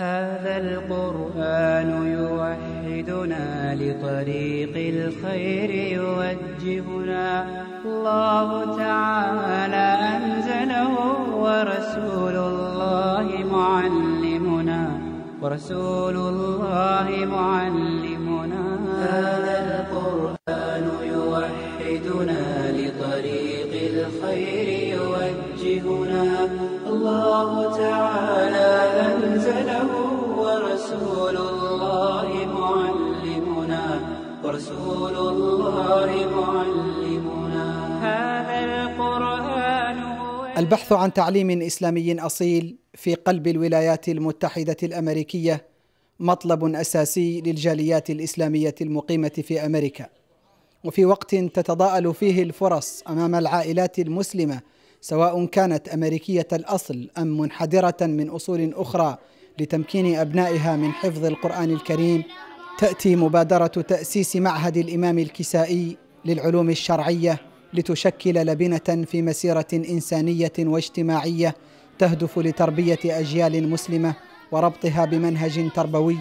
هذا القرآن يوحدنا لطريق الخير يوجهنا الله تعالى أنزله ورسول الله معلمنا ورسول الله معلمنا هذا القرآن يوحدنا لطريق الخير يوجهنا الله تعالى أنزله رسول الله معلمنا هذا القرآن البحث عن تعليم إسلامي أصيل في قلب الولايات المتحدة الأمريكية مطلب أساسي للجاليات الإسلامية المقيمة في أمريكا وفي وقت تتضاءل فيه الفرص أمام العائلات المسلمة سواء كانت أمريكية الأصل أم منحدرة من أصول أخرى لتمكين أبنائها من حفظ القرآن الكريم تأتي مبادرة تأسيس معهد الإمام الكسائي للعلوم الشرعية لتشكل لبنة في مسيرة إنسانية واجتماعية تهدف لتربية أجيال مسلمة وربطها بمنهج تربوي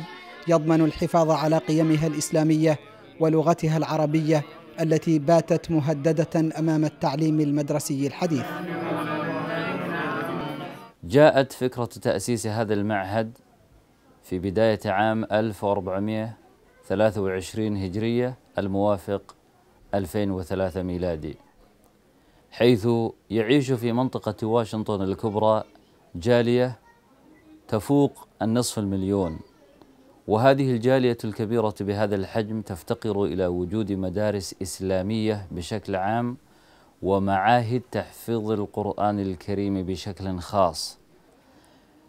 يضمن الحفاظ على قيمها الإسلامية ولغتها العربية التي باتت مهددة أمام التعليم المدرسي الحديث جاءت فكرة تأسيس هذا المعهد في بداية عام 1400 23 هجرية الموافق 2003 ميلادي حيث يعيش في منطقة واشنطن الكبرى جالية تفوق النصف المليون وهذه الجالية الكبيرة بهذا الحجم تفتقر إلى وجود مدارس إسلامية بشكل عام ومعاهد تحفيظ القرآن الكريم بشكل خاص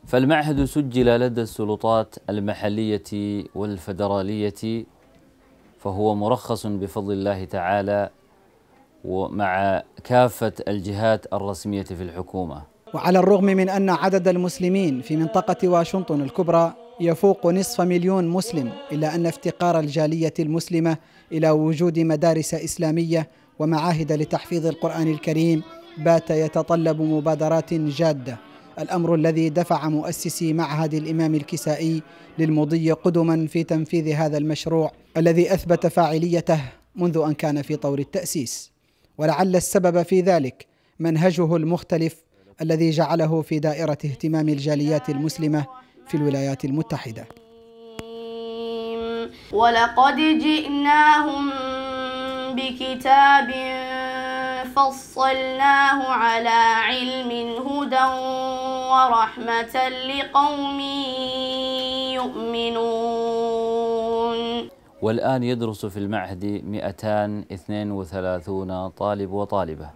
فالمعهد سجل لدى السلطات المحلية والفدرالية فهو مرخص بفضل الله تعالى ومع كافة الجهات الرسمية في الحكومة وعلى الرغم من أن عدد المسلمين في منطقة واشنطن الكبرى يفوق نصف مليون مسلم إلا أن افتقار الجالية المسلمة إلى وجود مدارس إسلامية ومعاهد لتحفيظ القرآن الكريم بات يتطلب مبادرات جاده الأمر الذي دفع مؤسسي معهد الإمام الكسائي للمضي قدما في تنفيذ هذا المشروع الذي أثبت فاعليته منذ أن كان في طور التأسيس ولعل السبب في ذلك منهجه المختلف الذي جعله في دائرة اهتمام الجاليات المسلمة في الولايات المتحدة ولقد جئناهم بكتاب فصلناه على علم ورحمة لقوم يؤمنون والآن يدرس في المعهد 232 طالب وطالبة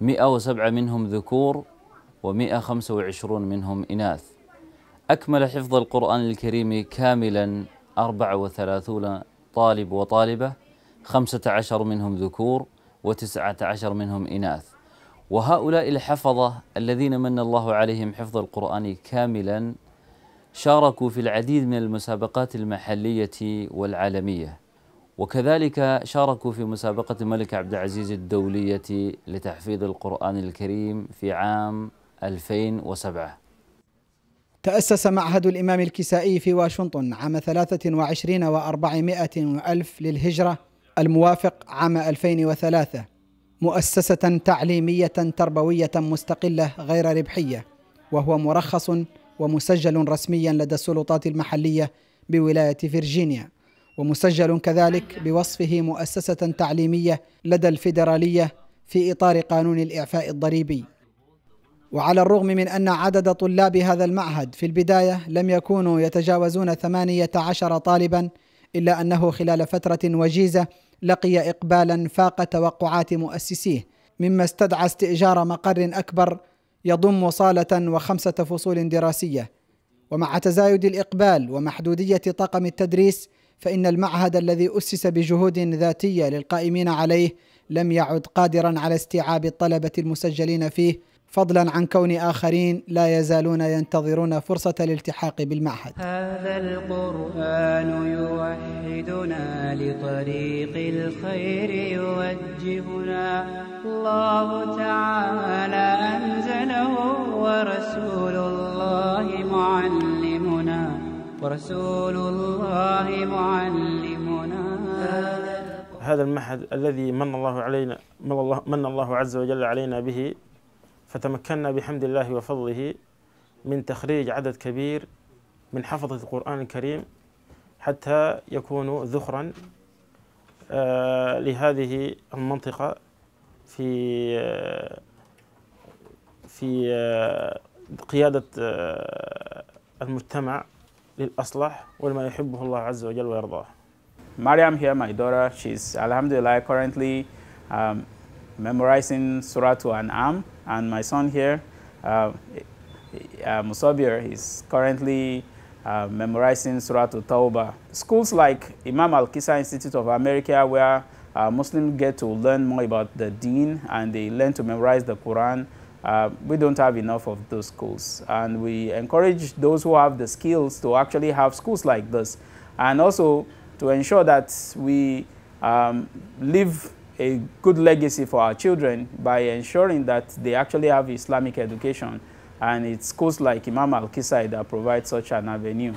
107 منهم ذكور و125 منهم إناث أكمل حفظ القرآن الكريم كاملا 34 طالب وطالبة 15 منهم ذكور و19 منهم إناث وهؤلاء الحفظة الذين من الله عليهم حفظ القرآن كاملا شاركوا في العديد من المسابقات المحلية والعالمية وكذلك شاركوا في مسابقة الملك عبد العزيز الدولية لتحفيظ القرآن الكريم في عام 2007 تأسس معهد الإمام الكسائي في واشنطن عام 23 و400 ألف للهجرة الموافق عام 2003 مؤسسة تعليمية تربوية مستقلة غير ربحية وهو مرخص ومسجل رسميا لدى السلطات المحلية بولاية فيرجينيا ومسجل كذلك بوصفه مؤسسة تعليمية لدى الفيدرالية في إطار قانون الإعفاء الضريبي وعلى الرغم من أن عدد طلاب هذا المعهد في البداية لم يكونوا يتجاوزون 18 طالبا إلا أنه خلال فترة وجيزة لقي إقبالا فاق توقعات مؤسسيه مما استدعى استئجار مقر أكبر يضم صالة وخمسة فصول دراسية ومع تزايد الإقبال ومحدودية طاقم التدريس فإن المعهد الذي أسس بجهود ذاتية للقائمين عليه لم يعد قادرا على استيعاب الطلبة المسجلين فيه فضلا عن كون اخرين لا يزالون ينتظرون فرصه الالتحاق بالمعهد. هذا القران يوحدنا لطريق الخير يوجهنا الله تعالى انزله ورسول الله معلمنا ورسول الله معلمنا هذا المعهد الذي من الله علينا من الله من الله عز وجل علينا به فتمكنا بحمد الله وفضله من تخريج عدد كبير من حفظة القرآن الكريم حتى يكون ذخرا آه، لهذه المنطقة في آه، في آه، قيادة المجتمع للأصلح ولما يحبه الله عز وجل ويرضاه. Mariam here, my daughter, she's Alhamdulillah currently um, memorizing Surah Al-An'am. And my son here, uh, uh Musabir, is currently uh, memorizing Surah Al-Tawbah. Schools like Imam Al-Kisa Institute of America, where uh, Muslims get to learn more about the deen and they learn to memorize the Quran, uh, we don't have enough of those schools. And we encourage those who have the skills to actually have schools like this. And also to ensure that we um, live a good legacy for our children by ensuring that they actually have Islamic education and it's schools like Imam Al-Kisai that provide such an avenue.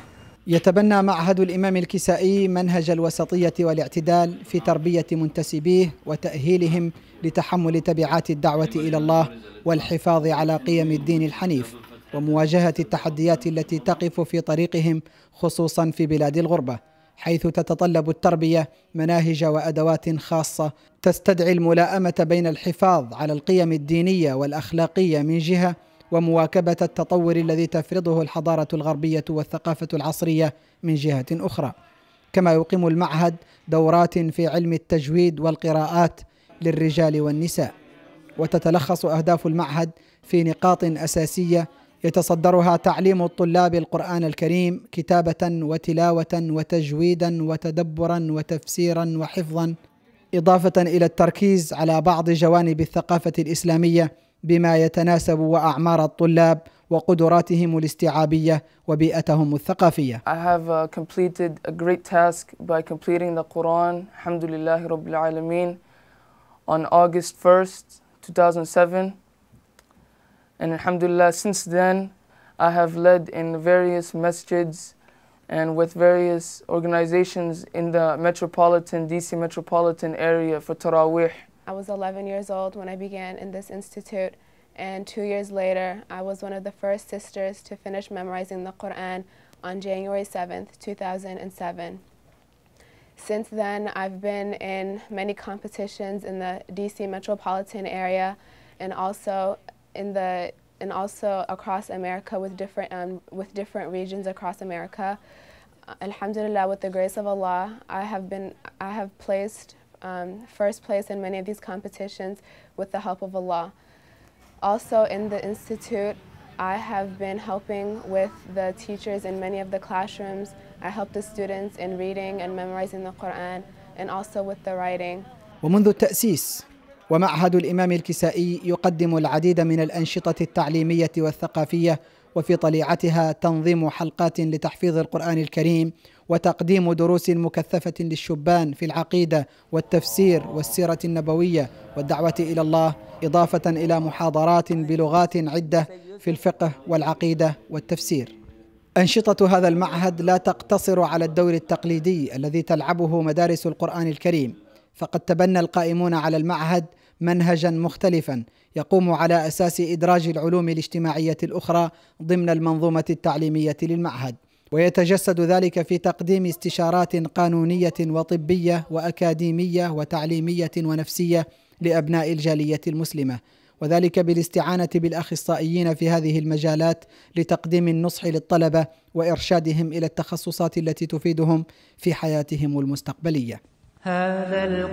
يتبنى معهد الإمام الكسائي منهج الوسطية والاعتدال في تربية منتسبيه وتأهيلهم لتحمل تبعات الدعوة إلى الله والحفاظ على قيم الدين الحنيف ومواجهة التحديات التي تقف في طريقهم خصوصا في بلاد الغربة حيث تتطلب التربيه مناهج وادوات خاصه تستدعي الملاءمه بين الحفاظ على القيم الدينيه والاخلاقيه من جهه ومواكبه التطور الذي تفرضه الحضاره الغربيه والثقافه العصريه من جهه اخرى كما يقيم المعهد دورات في علم التجويد والقراءات للرجال والنساء وتتلخص اهداف المعهد في نقاط اساسيه يتصدرها تعليم الطلاب القرآن الكريم كتابة وتلاوة وتجويدا وتدبرا وتفسيرا وحفظا إضافة إلى التركيز على بعض جوانب الثقافة الإسلامية بما يتناسب وأعمار الطلاب وقدراتهم الاستيعابية وبيئتهم الثقافية. I have uh, completed a great task by completing the Quran, الحمد لله رب العالمين, on August 1st, 2007. And alhamdulillah, since then, I have led in various masjids and with various organizations in the metropolitan, DC metropolitan area for Taraweeh. I was 11 years old when I began in this institute, and two years later, I was one of the first sisters to finish memorizing the Quran on January 7, 2007. Since then, I've been in many competitions in the DC metropolitan area and also in the and also across America with different um, with different regions across America. Uh, Alhamdulillah, with the grace of Allah, I have been I have placed um, first place in many of these competitions with the help of Allah. Also in the institute, I have been helping with the teachers in many of the classrooms. I help the students in reading and memorizing the Quran, and also with the writing. ومنذ التأسيس ومعهد الإمام الكسائي يقدم العديد من الأنشطة التعليمية والثقافية وفي طليعتها تنظيم حلقات لتحفيظ القرآن الكريم وتقديم دروس مكثفة للشبان في العقيدة والتفسير والسيرة النبوية والدعوة إلى الله إضافة إلى محاضرات بلغات عدة في الفقه والعقيدة والتفسير أنشطة هذا المعهد لا تقتصر على الدور التقليدي الذي تلعبه مدارس القرآن الكريم فقد تبنى القائمون على المعهد منهجا مختلفا يقوم على اساس ادراج العلوم الاجتماعيه الاخرى ضمن المنظومه التعليميه للمعهد ويتجسد ذلك في تقديم استشارات قانونيه وطبيه واكاديميه وتعليميه ونفسيه لابناء الجاليه المسلمه وذلك بالاستعانه بالاخصائيين في هذه المجالات لتقديم النصح للطلبه وارشادهم الى التخصصات التي تفيدهم في حياتهم المستقبليه I'm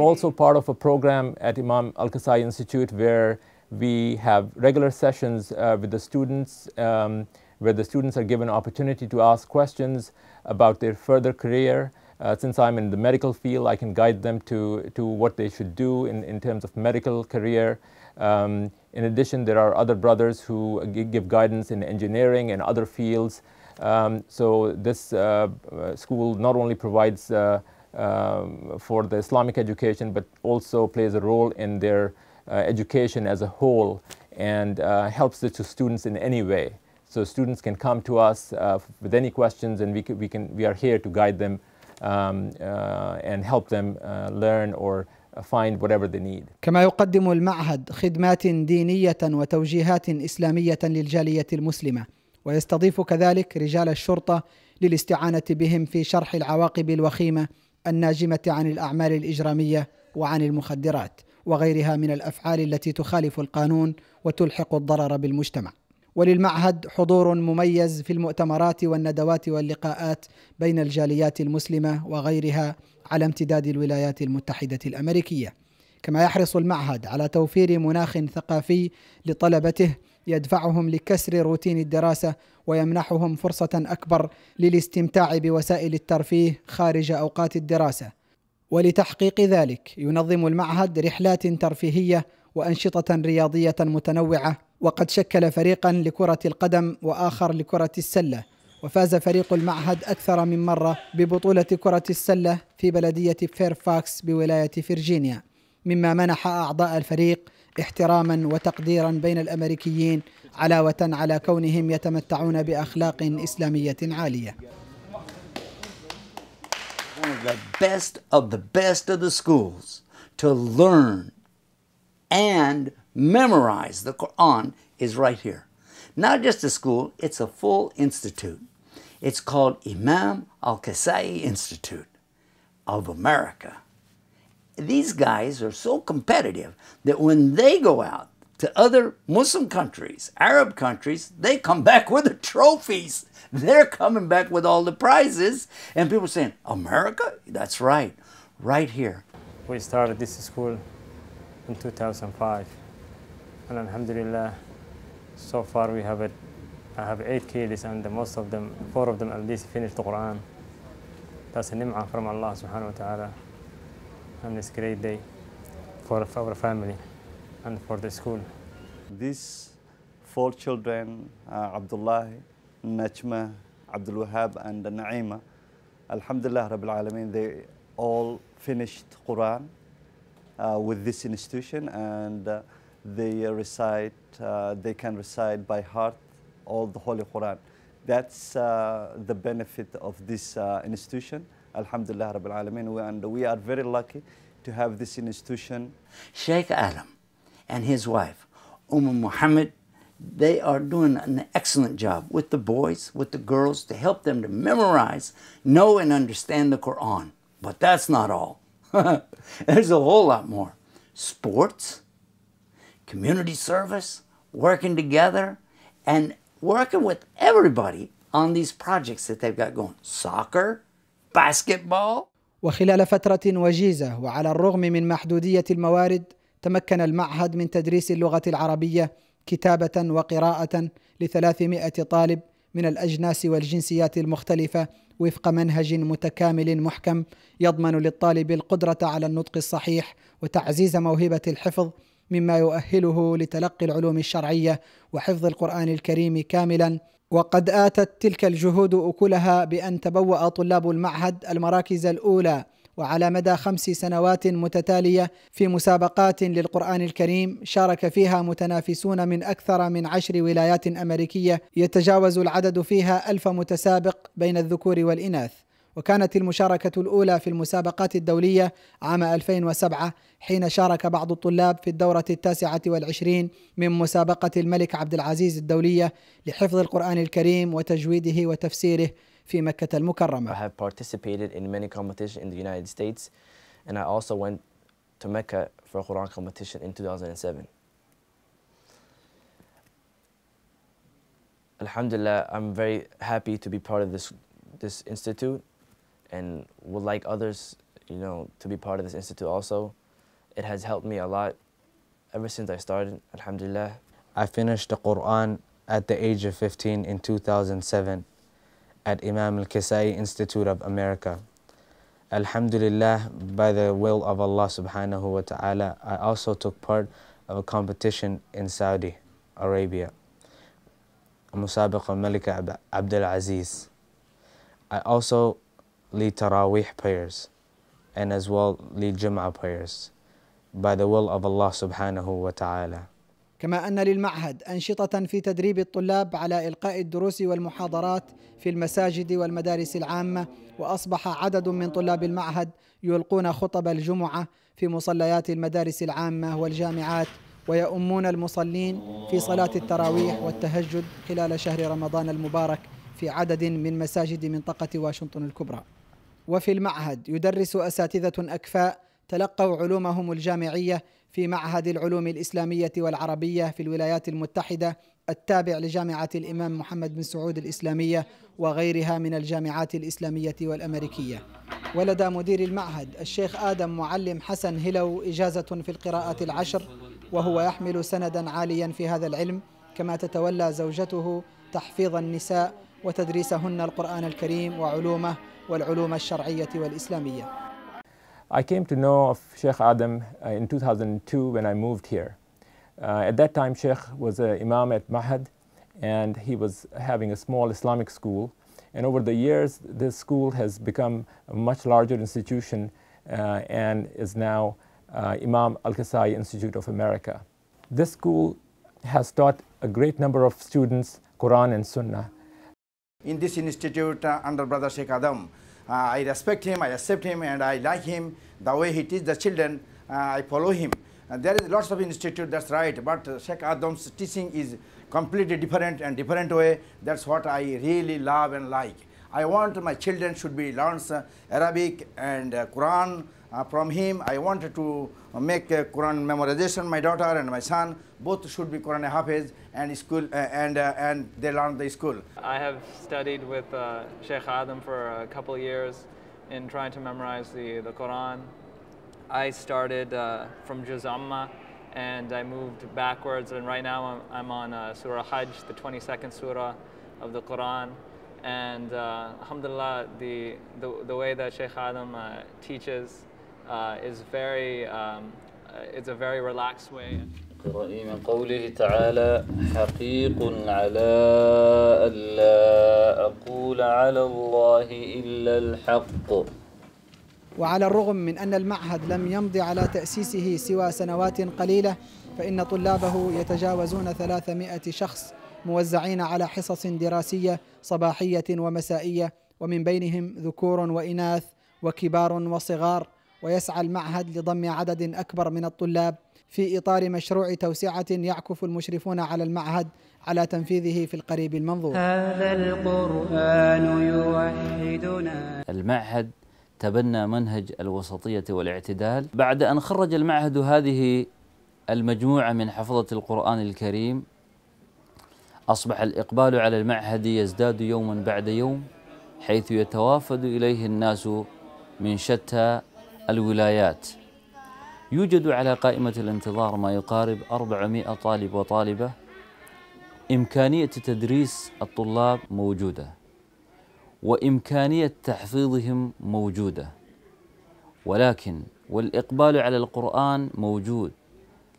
also part of a program at Imam Al-Qasai Institute where we have regular sessions uh, with the students um, where the students are given opportunity to ask questions about their further career. Uh, since I'm in the medical field, I can guide them to, to what they should do in, in terms of medical career. Um, in addition, there are other brothers who give guidance in engineering and other fields. Um, so this uh, uh, school not only provides uh, um, for the Islamic education, but also plays a role in their education as a whole and helps the students in any way. So students can come to us with any questions and we can, we, can, we are here to guide them um, and help them learn or find whatever they need. كما يقدم المعهد خدمات دينية وتوجيهات إسلامية للجالية المسلمة ويستضيف كذلك رجال الشرطه للاستعانه بهم في شرح العواقب الوخيمه الناجمه عن الاعمال الاجراميه وعن المخدرات وغيرها من الافعال التي تخالف القانون وتلحق الضرر بالمجتمع. وللمعهد حضور مميز في المؤتمرات والندوات واللقاءات بين الجاليات المسلمه وغيرها على امتداد الولايات المتحده الامريكيه. كما يحرص المعهد على توفير مناخ ثقافي لطلبته يدفعهم لكسر روتين الدراسة ويمنحهم فرصة أكبر للاستمتاع بوسائل الترفيه خارج أوقات الدراسة. ولتحقيق ذلك ينظم المعهد رحلات ترفيهية وأنشطة رياضية متنوعة وقد شكل فريقا لكرة القدم وآخر لكرة السلة وفاز فريق المعهد أكثر من مرة ببطولة كرة السلة في بلدية فيرفاكس بولاية فرجينيا مما منح أعضاء الفريق احتراما وتقديرا بين الامريكيين علاوه على كونهم يتمتعون باخلاق اسلاميه عاليه. One of the best of the best of the schools to learn and memorize the Quran is right here. Not just a school, it's a full institute. It's called Imam Al Kasai Institute of America. these guys are so competitive that when they go out to other Muslim countries, Arab countries, they come back with the trophies. They're coming back with all the prizes. And people saying, America? That's right, right here. We started this school in 2005. And alhamdulillah, so far we have it. I have eight kids and most of them, four of them at least finished the Quran. That's a nim'ah from Allah subhanahu wa ta'ala on this great day for our family and for the school. These four children, uh, Abdullah, Najma, Abdul Wahab and Naima, Alhamdulillah Rabbil Alameen, they all finished Quran uh, with this institution and uh, they recite, uh, they can recite by heart all the Holy Quran. That's uh, the benefit of this uh, institution. Alhamdulillah Rabbil Alameen. And we are very lucky to have this institution. Sheikh Adam and his wife, Umm Muhammad, they are doing an excellent job with the boys, with the girls, to help them to memorize, know, and understand the Quran. But that's not all. There's a whole lot more sports, community service, working together, and working with everybody on these projects that they've got going. Soccer, وخلال فترة وجيزة وعلى الرغم من محدودية الموارد تمكن المعهد من تدريس اللغة العربية كتابة وقراءة لثلاثمائة طالب من الأجناس والجنسيات المختلفة وفق منهج متكامل محكم يضمن للطالب القدرة على النطق الصحيح وتعزيز موهبة الحفظ مما يؤهله لتلقي العلوم الشرعية وحفظ القرآن الكريم كاملا وقد آتت تلك الجهود أكلها بأن تبوأ طلاب المعهد المراكز الأولى وعلى مدى خمس سنوات متتالية في مسابقات للقرآن الكريم شارك فيها متنافسون من أكثر من عشر ولايات أمريكية يتجاوز العدد فيها ألف متسابق بين الذكور والإناث وكانت المشاركة الأولى في المسابقات الدولية عام 2007 حين شارك بعض الطلاب في الدورة التاسعة والعشرين من مسابقة الملك عبد العزيز الدولية لحفظ القرآن الكريم وتجويده وتفسيره في مكة المكرمة. I have participated in many competitions in the United States and I also went to Mecca for a Quran competition in 2007. Alhamdulillah, I'm very happy to be part of this this institute and would like others, you know, to be part of this institute also. It has helped me a lot ever since I started, alhamdulillah. I finished the Quran at the age of 15 in 2007 at Imam Al-Kisai Institute of America. Alhamdulillah, by the will of Allah subhanahu wa ta'ala, I also took part of a competition in Saudi Arabia. Musabiqa Malika Abdul Aziz. I also لتراويح prayers and as well للجمعة prayers by the will of Allah سبحانه وتعالى كما أن للمعهد أنشطة في تدريب الطلاب على إلقاء الدروس والمحاضرات في المساجد والمدارس العامة وأصبح عدد من طلاب المعهد يلقون خطب الجمعة في مصليات المدارس العامة والجامعات ويؤمون المصلين في صلاة التراويح والتهجد خلال شهر رمضان المبارك في عدد من مساجد منطقة واشنطن الكبرى وفي المعهد يدرس أساتذة أكفاء تلقوا علومهم الجامعية في معهد العلوم الإسلامية والعربية في الولايات المتحدة التابع لجامعة الإمام محمد بن سعود الإسلامية وغيرها من الجامعات الإسلامية والأمريكية ولدى مدير المعهد الشيخ آدم معلم حسن هلو إجازة في القراءة العشر وهو يحمل سندا عاليا في هذا العلم كما تتولى زوجته تحفيظ النساء وتدريسهن القرآن الكريم وعلومه والعلوم الشرعية والإسلامية. I came to know of Sheikh Adam uh, in 2002 when I moved here. Uh, at that time, Sheikh was an imam at Mahad and he was having a small Islamic school. And over the years, this school has become a much larger institution uh, and is now uh, Imam Al-Qasai Institute of America. This school has taught a great number of students Quran and Sunnah in this institute uh, under Brother Sheikh Adam. Uh, I respect him, I accept him, and I like him. The way he teaches the children, uh, I follow him. Uh, there is lots of institute, that's right, but uh, Sheikh Adam's teaching is completely different and different way. That's what I really love and like. I want my children should be learn uh, Arabic and Quran uh, from him, I wanted to uh, make a Quran memorization. My daughter and my son both should be Quran Hafiz and school uh, and uh, and they learn the school. I have studied with Sheikh Adam for a couple years in trying to memorize the the Quran. I started from Juz Amma and I moved backwards and right now I'm, I'm on Surah Hajj, the 22nd Surah of the Quran and alhamdulillah the, the, the way that Sheikh Adam teaches Uh, is very um, uh, it's a very relaxed way. اقرأي من قوله تعالى حقيق على ألا أقول على الله إلا الحق وعلى الرغم من أن المعهد لم يمضي على تأسيسه سوى سنوات قليلة فإن طلابه يتجاوزون 300 شخص موزعين على حصص دراسية صباحية ومسائية ومن بينهم ذكور وإناث وكبار وصغار ويسعى المعهد لضم عدد أكبر من الطلاب في إطار مشروع توسعة يعكف المشرفون على المعهد على تنفيذه في القريب المنظور هذا القرآن يوحدنا المعهد تبنى منهج الوسطية والاعتدال بعد أن خرج المعهد هذه المجموعة من حفظة القرآن الكريم أصبح الإقبال على المعهد يزداد يوما بعد يوم حيث يتوافد إليه الناس من شتى الولايات يوجد على قائمة الانتظار ما يقارب 400 طالب وطالبة إمكانية تدريس الطلاب موجودة وإمكانية تحفيظهم موجودة ولكن والإقبال على القرآن موجود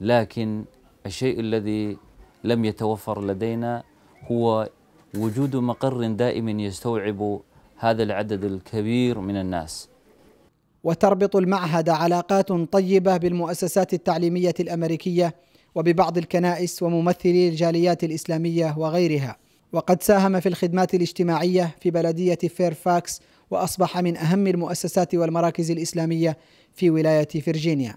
لكن الشيء الذي لم يتوفر لدينا هو وجود مقر دائم يستوعب هذا العدد الكبير من الناس وتربط المعهد علاقات طيبه بالمؤسسات التعليميه الامريكيه وببعض الكنائس وممثلي الجاليات الاسلاميه وغيرها وقد ساهم في الخدمات الاجتماعيه في بلديه فيرفاكس واصبح من اهم المؤسسات والمراكز الاسلاميه في ولايه فرجينيا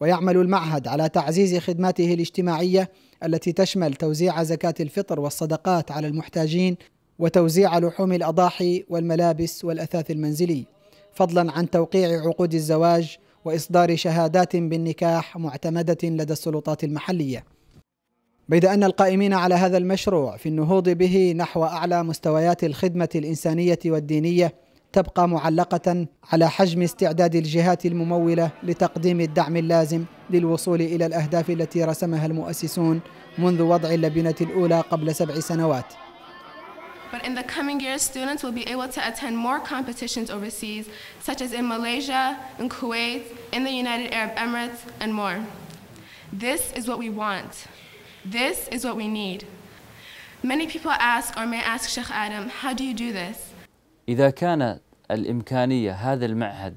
ويعمل المعهد على تعزيز خدماته الاجتماعيه التي تشمل توزيع زكاه الفطر والصدقات على المحتاجين وتوزيع لحوم الاضاحي والملابس والاثاث المنزلي فضلا عن توقيع عقود الزواج واصدار شهادات بالنكاح معتمده لدى السلطات المحليه بيد ان القائمين على هذا المشروع في النهوض به نحو اعلى مستويات الخدمه الانسانيه والدينيه تبقى معلقه على حجم استعداد الجهات المموله لتقديم الدعم اللازم للوصول الى الاهداف التي رسمها المؤسسون منذ وضع اللبنه الاولى قبل سبع سنوات but in the coming years, students will be able to attend more competitions overseas, such as in Malaysia, in Kuwait, in the United Arab Emirates, and more. This is what we want. This is what we need. Many people ask or may ask Sheikh Adam, how do you do this? إذا كانت الإمكانية هذا المعهد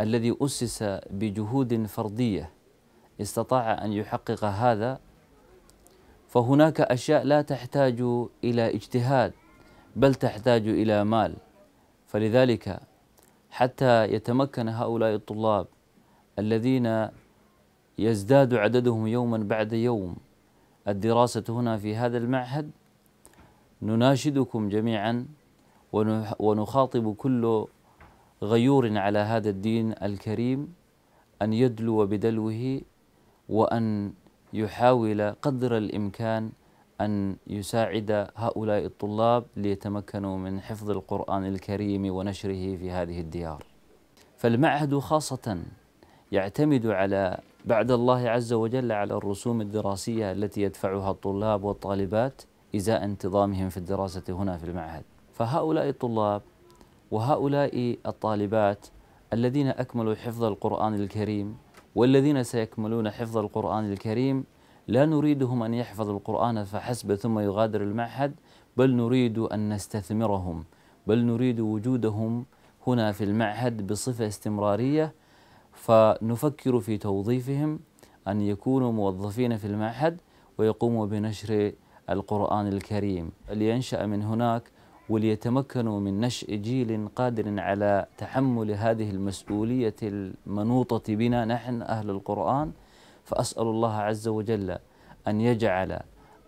الذي أسس بجهود فردية استطاع أن يحقق هذا فهناك أشياء لا تحتاج إلى اجتهاد بل تحتاج إلى مال فلذلك حتى يتمكن هؤلاء الطلاب الذين يزداد عددهم يوما بعد يوم الدراسة هنا في هذا المعهد نناشدكم جميعا ونخاطب كل غيور على هذا الدين الكريم أن يدلو بدلوه وأن يحاول قدر الإمكان أن يساعد هؤلاء الطلاب ليتمكنوا من حفظ القرآن الكريم ونشره في هذه الديار فالمعهد خاصة يعتمد على بعد الله عز وجل على الرسوم الدراسية التي يدفعها الطلاب والطالبات إزاء انتظامهم في الدراسة هنا في المعهد فهؤلاء الطلاب وهؤلاء الطالبات الذين أكملوا حفظ القرآن الكريم والذين سيكملون حفظ القرآن الكريم لا نريدهم أن يحفظوا القرآن فحسب ثم يغادر المعهد بل نريد أن نستثمرهم بل نريد وجودهم هنا في المعهد بصفة استمرارية فنفكر في توظيفهم أن يكونوا موظفين في المعهد ويقوموا بنشر القرآن الكريم لينشأ من هناك وليتمكنوا من نشء جيل قادر على تحمل هذه المسؤولية المنوطة بنا نحن أهل القرآن فأسأل الله عز وجل أن يجعل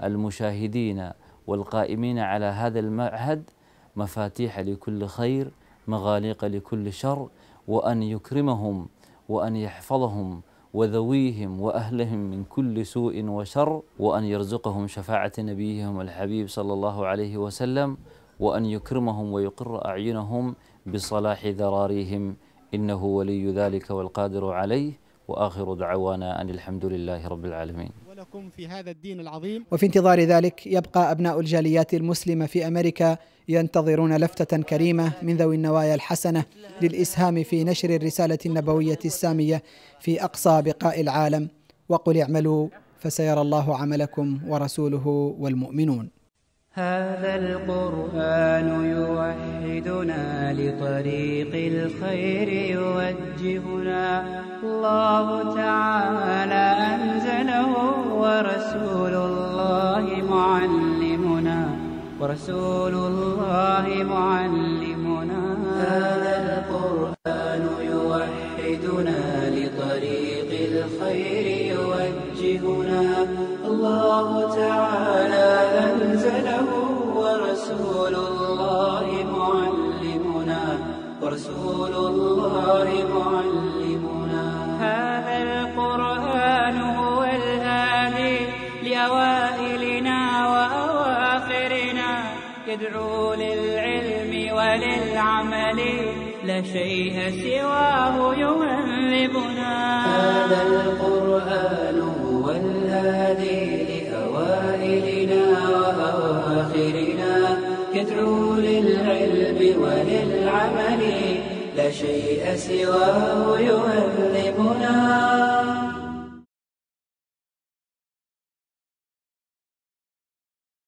المشاهدين والقائمين على هذا المعهد مفاتيح لكل خير مغاليق لكل شر وأن يكرمهم وأن يحفظهم وذويهم وأهلهم من كل سوء وشر وأن يرزقهم شفاعة نبيهم الحبيب صلى الله عليه وسلم وأن يكرمهم ويقر أعينهم بصلاح ذراريهم إنه ولي ذلك والقادر عليه وآخر دعوانا أن الحمد لله رب العالمين ولكم في هذا الدين العظيم وفي انتظار ذلك يبقى أبناء الجاليات المسلمة في أمريكا ينتظرون لفتة كريمة من ذوي النوايا الحسنة للإسهام في نشر الرسالة النبوية السامية في أقصى بقاء العالم وقل اعملوا فسيرى الله عملكم ورسوله والمؤمنون هذا القرآن يوحدنا لطريق الخير يوجهنا الله تعالى أنزله ورسول الله معلمنا ورسول الله معلمنا هذا القرآن يوحدنا لطريق الخير ورسول الله معلمنا هذا القرآن هو الهادي لأوائلنا وأواخرنا يدعو للعلم وللعمل لا شيء سواه يهذبنا هذا القرآن هو الهادي لأوائلنا وأواخرنا ندعو للعلم وللعمل لا شيء سواه يهذبنا